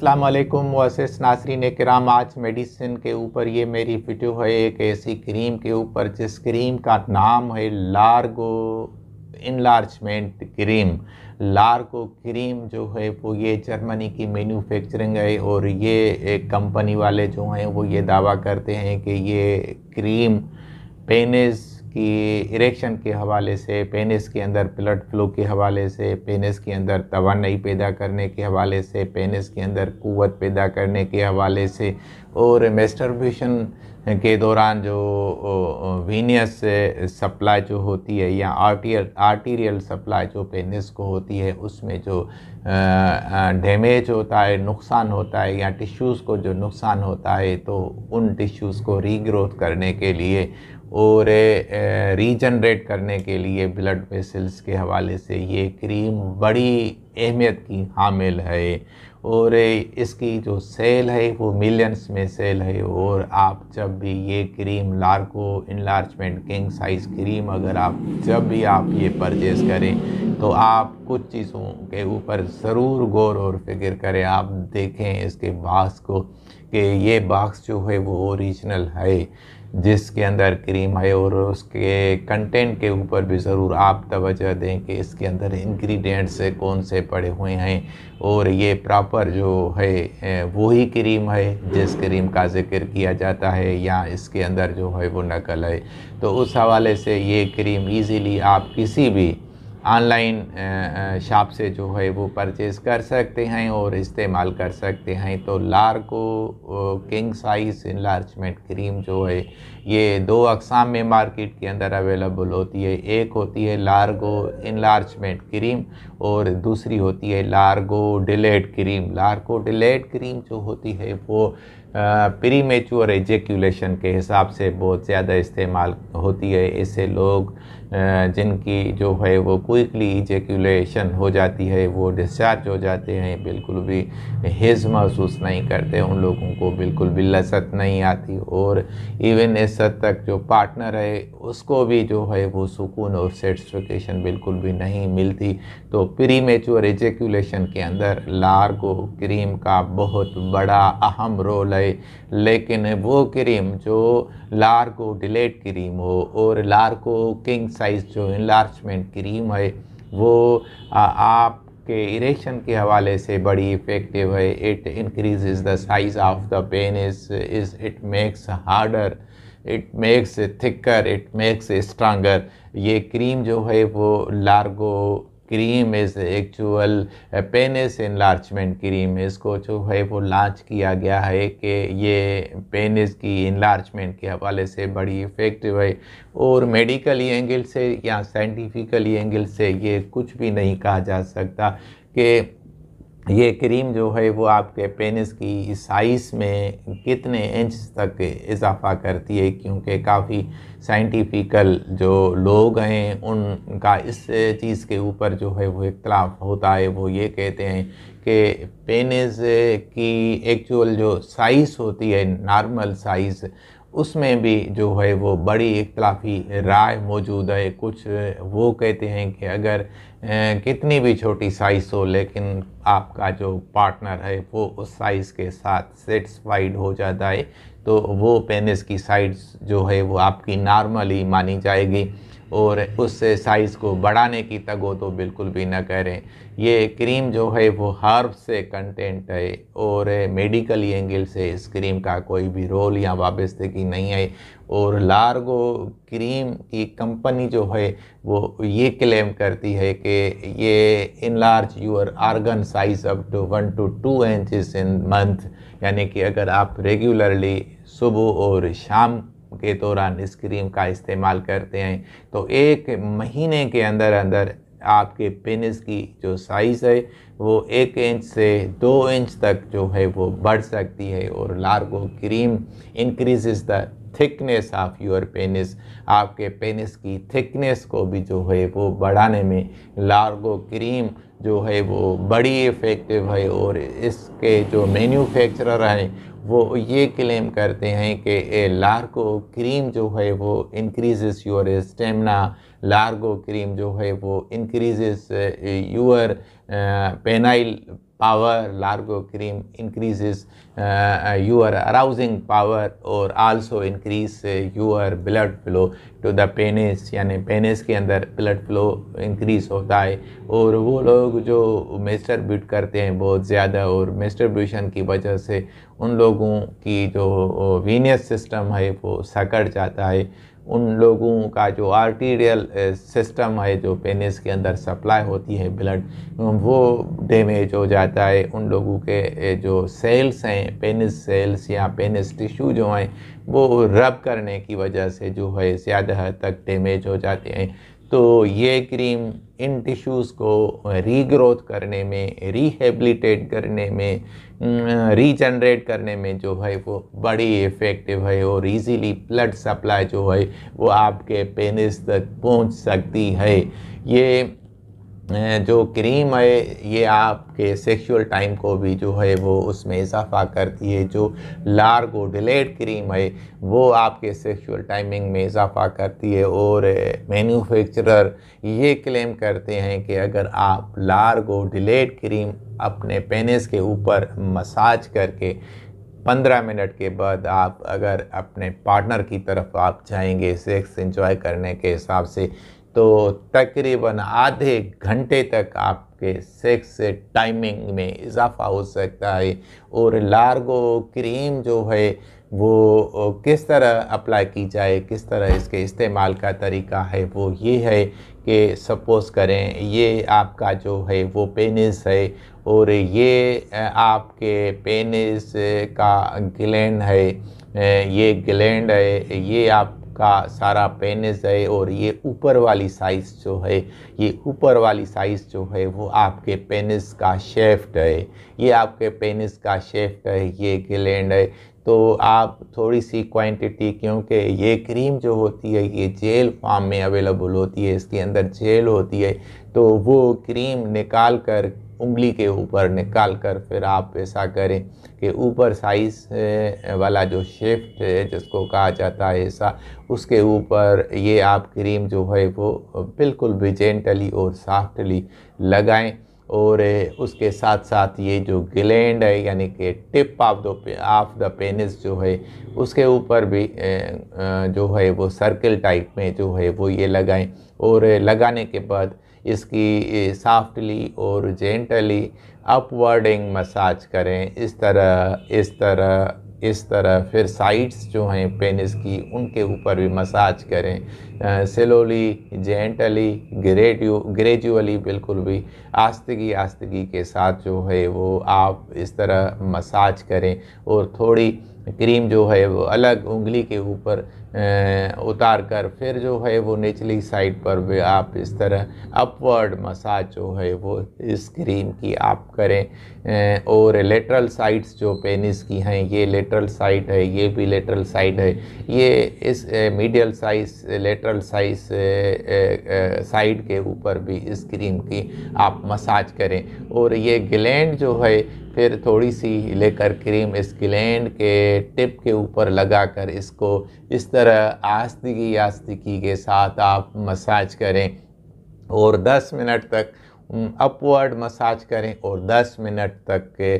अस्सलाम वालेकुम नासरी नासरीन कराम आज मेडिसिन के ऊपर ये मेरी वीडियो है एक ऐसी क्रीम के ऊपर जिस क्रीम का नाम है Largo enlargement cream Largo cream जो है वो ये जर्मनी की मैन्युफैक्चरिंग है और ये एक कंपनी वाले जो हैं वो ये दावा करते हैं कि ये क्रीम पेनिस कि इरेक्शन के हवाले से पेनिस के अंदर ब्लड फ्लो के हवाले से पेनिस के अंदर तोानाई पैदा करने के हवाले से पेनिस के अंदर क़वत पैदा करने के हवाले से और मेस्टरबेशन के दौरान जो वीनियस सप्लाई जो होती है या आर्टियर आर्टीरियल सप्लाई जो पेनिस को होती है उसमें जो डैमेज होता है नुकसान होता है या टिश्यूज़ को जो नुकसान होता है तो उन टिश्यूज़ को रीग्रोथ करने के लिए और रीजनरेट करने के लिए ब्लड वेसल्स के हवाले से ये क्रीम बड़ी अहमियत की हामिल है और इसकी जो सेल है वो मिलियंस में सेल है और आप जब भी ये cream Largo enlargement king size cream अगर आप जब भी आप ये परचेज़ करें तो आप कुछ चीज़ों के ऊपर ज़रूर गौर और फिक्र करें आप देखें इसके बास को कि ये बाक्स जो है वो ओरिजिनल है जिसके अंदर क्रीम है और उसके कंटेंट के ऊपर भी ज़रूर आप तवज्जो दें कि इसके अंदर इंग्रेडिएंट्स कौन से पड़े हुए हैं और ये प्रॉपर जो है वही क्रीम है जिस क्रीम का जिक्र किया जाता है या इसके अंदर जो है वो नकल है तो उस हवाले से ये क्रीम इजीली आप किसी भी ऑनलाइन शॉप से जो है वो परचेज़ कर सकते हैं और इस्तेमाल कर सकते हैं तो Largo king size enlargement cream जो है ये दो अकसाम में मार्केट के अंदर अवेलेबल होती है एक होती है लार्गो इनलार्जमेंट क्रीम और दूसरी होती है Largo dilate cream Largo dilate cream जो होती है वो प्री मेच्योर एजेक्यूलेशन के हिसाब से बहुत ज़्यादा इस्तेमाल होती है इससे लोग जिनकी जो है वो क्विकली इजेकुलेशन हो जाती है वो डिस्चार्ज हो जाते हैं बिल्कुल भी हेज महसूस नहीं करते उन लोगों को बिल्कुल भी लसत नहीं आती और इवन इस हद तक जो पार्टनर है उसको भी जो है वो सुकून और सेटिस्फिकेशन बिल्कुल भी नहीं मिलती तो प्री मेच्योर एजेकुलेशन के अंदर लार्गो क्रीम का बहुत बड़ा अहम रोल है लेकिन वो क्रीम जो लार्गो डिलेट क्रीम हो और लार्गो किंग्स एक्सरसाइज जो इलार्जमेंट क्रीम है वो आ, आप के इरेक्शन के हवाले से बड़ी इफ़ेक्टिव है it increase the size of the penis it makes harder it makes thicker it makes stronger ये क्रीम जो है वो Largo cream is actual penis enlargement cream इसको जो है वो लॉन्च किया गया है कि ये पेनिस की इनलार्जमेंट के हवाले से बड़ी इफ़ेक्टिव है और मेडिकली एंगल से या साइंटिफिकली एंगल से ये कुछ भी नहीं कहा जा सकता कि ये क्रीम जो है वो आपके पेनिस की साइज़ में कितने इंच तक इजाफा करती है क्योंकि काफ़ी साइंटिफिकल जो लोग हैं उनका इस चीज़ के ऊपर जो है वो इख्तलाफ होता है वो ये कहते हैं कि पेनिस की एक्चुअल जो साइज़ होती है नॉर्मल साइज़ उसमें भी जो है वो बड़ी इख्तलाफी राय मौजूद है कुछ वो कहते हैं कि अगर कितनी भी छोटी साइज़ हो लेकिन आपका जो पार्टनर है वो उस साइज़ के साथ सेटिस्फाइड हो जाता है तो वो पेनिस की साइज जो है वो आपकी नॉर्मली मानी जाएगी और उस साइज़ को बढ़ाने की तक तो बिल्कुल भी ना करें ये क्रीम जो है वो हर्ब से कंटेंट है और मेडिकल एंगल से इस क्रीम का कोई भी रोल या वाबस्तगी नहीं है और लार्गो क्रीम की कंपनी जो है वो ये क्लेम करती है कि ये enlarge your organ size up to one two two inches in month यानी कि अगर आप रेगुलरली सुबह और शाम के दौरान इस क्रीम का इस्तेमाल करते हैं तो एक महीने के अंदर अंदर आपके पेनिस की जो साइज़ है वो एक इंच से दो इंच तक जो है वो बढ़ सकती है और Largo cream increase the thickness of your penis आपके पेनिस की थिकनेस को भी जो है वो बढ़ाने में लार्गो क्रीम जो है वो बड़ी इफ़ेक्टिव है और इसके जो मैन्युफैक्चरर हैं वो ये क्लेम करते हैं कि ए लार्गो क्रीम जो है वो increases your stamina Largo cream जो है वो increases your penile power, Largo cream increases uh, your arousing power or also increase uh, your blood flow to the penis yani penis ke andar blood flow increase hota hai aur wo log jo masturbate karte hain bahut zyada aur masturbation ki wajah se उन लोगों की जो वीनियस system है वो सकड़ जाता है उन लोगों का जो आर्टीरियल सिस्टम है जो पेनिस के अंदर सप्लाई होती है ब्लड वो डैमेज हो जाता है उन लोगों के जो सेल्स हैं पेनिस सेल्स या पेनिस टिश्यू जो हैं वो रब करने की वजह से जो है ज़्यादा हद तक डैमेज हो जाते हैं तो ये क्रीम इन टिश्यूज़ को रीग्रोथ करने में रीहेबिलिटेट करने में रीजनरेट करने में जो है वो बड़ी इफ़ेक्टिव है और इजीली ब्लड सप्लाई जो है वो आपके पेनिस तक पहुंच सकती है ये जो क्रीम है ये आपके सेक्सुअल टाइम को भी जो है वो उसमें इजाफा करती है जो लार्गो डिलेट क्रीम है वो आपके सेक्सुअल टाइमिंग में इजाफा करती है और मैन्युफैक्चरर ये क्लेम करते हैं कि अगर आप लार्गो डिलेट क्रीम अपने पेनिस के ऊपर मसाज करके पंद्रह मिनट के बाद आप अगर अपने पार्टनर की तरफ आप जाएंगे सेक्स एंजॉय करने के हिसाब से तो तकरीबन आधे घंटे तक आपके सेक्स टाइमिंग में इजाफा हो सकता है और लार्गो क्रीम जो है वो किस तरह अप्लाई की जाए किस तरह इसके इस्तेमाल का तरीका है वो ये है कि सपोज़ करें ये आपका जो है वो पेनिस है और ये आपके पेनिस का ग्लैंड है ये ग्लैंड है ये आप का सारा पेनिस है और ये ऊपर वाली साइज़ जो है ये ऊपर वाली साइज़ जो है वो आपके पेनिस का शेफ्ट है ये आपके पेनिस का शेफ्ट है ये ग्लैंड है तो आप थोड़ी सी क्वांटिटी क्योंकि ये क्रीम जो होती है ये जेल फॉर्म में अवेलेबल होती है इसके अंदर जेल होती है तो वो क्रीम निकाल कर उंगली के ऊपर निकाल कर फिर आप ऐसा करें कि ऊपर साइज वाला जो शिफ्ट है जिसको कहा जाता है ऐसा उसके ऊपर ये आप क्रीम जो है वो बिल्कुल भी जेंटली और सॉफ्टली लगाएं और उसके साथ साथ ये जो ग्लैंड है यानी कि tip of the of the penis जो है उसके ऊपर भी जो है वो सर्कल टाइप में जो है वो ये लगाएं और लगाने के बाद इसकी सॉफ्टली और जेंटली अपवर्डिंग मसाज करें इस तरह इस तरह इस तरह फिर साइड्स जो हैं पेनिस की उनके ऊपर भी मसाज करें स्लोली जेंटली ग्रेड्यू ग्रेजुअली बिल्कुल भी आस्तगी आस्तगी के साथ जो है वो आप इस तरह मसाज करें और थोड़ी क्रीम जो है वो अलग उंगली के ऊपर उतार कर फिर जो है वो निचली साइड पर भी आप इस तरह अपवर्ड मसाज जो है वो इस क्रीम की आप करें और लेटरल साइड्स जो पेनिस की हैं ये लेटरल साइड है ये भी लेटरल साइड है ये इस medial size lateral size side के ऊपर भी इस क्रीम की आप मसाज करें और ये ग्लैंड जो है फिर थोड़ी सी लेकर क्रीम इस ग्लैंड के टिप के ऊपर लगाकर इसको इस तरह तरह आस्तिकी आस्तिकी के साथ आप मसाज करें और 10 मिनट तक अपवर्ड मसाज करें और 10 मिनट तक के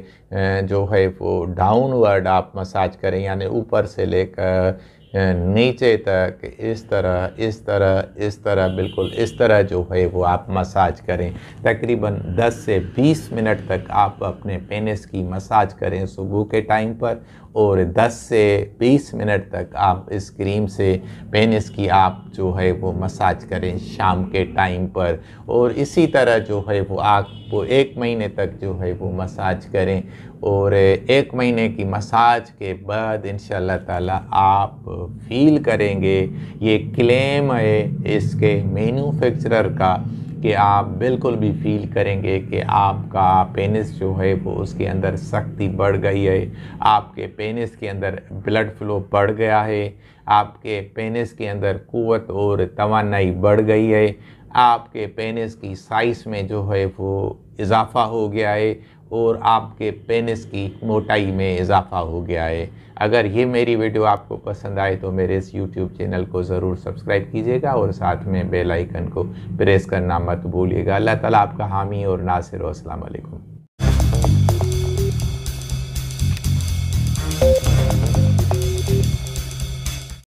जो है वो डाउनवर्ड आप मसाज करें यानी ऊपर से लेकर नीचे तक इस तरह इस तरह इस तरह बिल्कुल इस तरह जो है वो आप मसाज करें तकरीबन 10 से 20 मिनट तक आप अपने पेनिस की मसाज करें सुबह के टाइम पर और 10 से 20 मिनट तक आप इस क्रीम से पेनिस की आप जो है वो मसाज करें शाम के टाइम पर और इसी तरह जो है वो आप वो एक महीने तक जो है वो मसाज करें और एक महीने की मसाज के बाद इन ताला आप फील करेंगे ये क्लेम है इसके मैन्युफैक्चरर का कि आप बिल्कुल भी फील करेंगे कि आपका पेनिस जो है वो उसके अंदर सख्ती बढ़ गई है आपके पेनिस के अंदर ब्लड फ्लो बढ़ गया है आपके पेनिस के अंदर कुत और तोानाई बढ़ गई है आपके पेनिस की साइज़ में जो है वो इजाफ़ा हो गया है और आपके पेनिस की मोटाई में इजाफ़ा हो गया है अगर ये मेरी वीडियो आपको पसंद आए तो मेरे इस यूट्यूब चैनल को ज़रूर सब्सक्राइब कीजिएगा और साथ में बेल आइकन को प्रेस करना मत भूलिएगा अल्लाह ताला आपका हामी और नासिर असलम